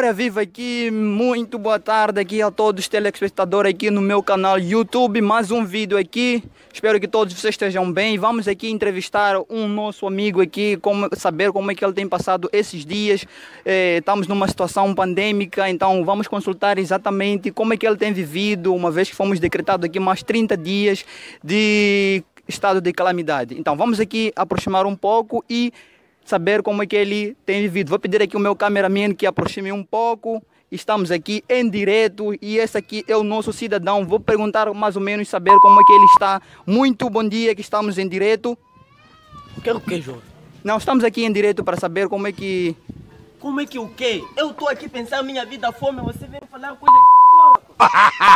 Hora Viva aqui, muito boa tarde aqui a todos os telespectadores aqui no meu canal YouTube, mais um vídeo aqui, espero que todos vocês estejam bem, vamos aqui entrevistar um nosso amigo aqui, como, saber como é que ele tem passado esses dias, é, estamos numa situação pandêmica, então vamos consultar exatamente como é que ele tem vivido, uma vez que fomos decretados aqui mais 30 dias de estado de calamidade, então vamos aqui aproximar um pouco e saber como é que ele tem vivido. Vou pedir aqui o meu cameraman que aproxime um pouco. Estamos aqui em direto e esse aqui é o nosso cidadão. Vou perguntar mais ou menos saber como é que ele está. Muito bom dia que estamos em direto. O que é o que, Jorge? Não, estamos aqui em direto para saber como é que... Como é que o quê? Eu estou aqui pensando minha vida fome, você vem falar coisa...